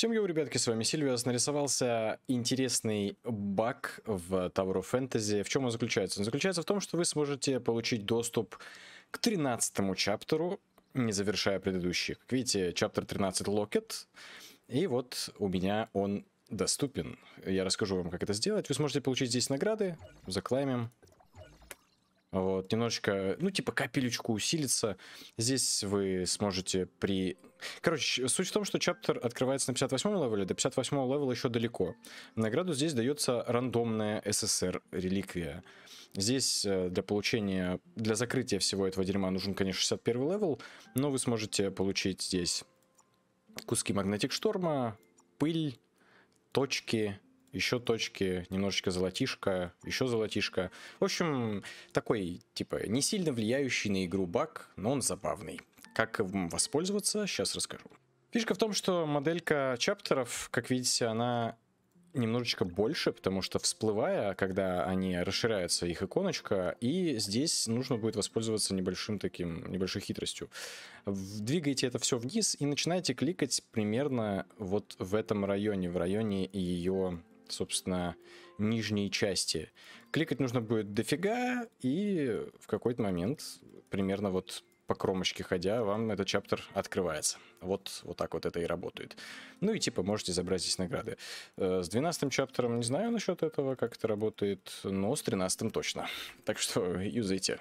Всем йоу, ребятки, с вами Сильвиас. Нарисовался интересный баг в Tower of Fantasy. В чем он заключается? Он заключается в том, что вы сможете получить доступ к 13 чаптеру, не завершая предыдущий. Как видите, чаптер 13 локет. И вот у меня он доступен. Я расскажу вам, как это сделать. Вы сможете получить здесь награды. Заклаймим. Вот, немножечко, ну, типа капелечку усилится. Здесь вы сможете при Короче, суть в том, что чаптер открывается на 58 левеле, до 58 левела еще далеко. Награду здесь дается рандомная ССР реликвия. Здесь э, для получения, для закрытия всего этого дерьма нужен, конечно, 61 левел, но вы сможете получить здесь куски магнетик шторма, пыль, точки, еще точки, немножечко золотишко, еще золотишко. В общем, такой, типа, не сильно влияющий на игру баг, но он забавный. Как им воспользоваться, сейчас расскажу. Фишка в том, что моделька чаптеров, как видите, она немножечко больше, потому что всплывая, когда они расширяются, их иконочка, и здесь нужно будет воспользоваться небольшим таким, небольшой хитростью. Двигайте это все вниз и начинайте кликать примерно вот в этом районе, в районе ее, собственно, нижней части. Кликать нужно будет дофига, и в какой-то момент примерно вот по кромочке ходя, вам этот чаптер открывается. Вот, вот так вот это и работает. Ну и типа можете забрать здесь награды. Э, с 12 чаптером не знаю насчет этого, как это работает, но с 13 точно. Так что юзайте.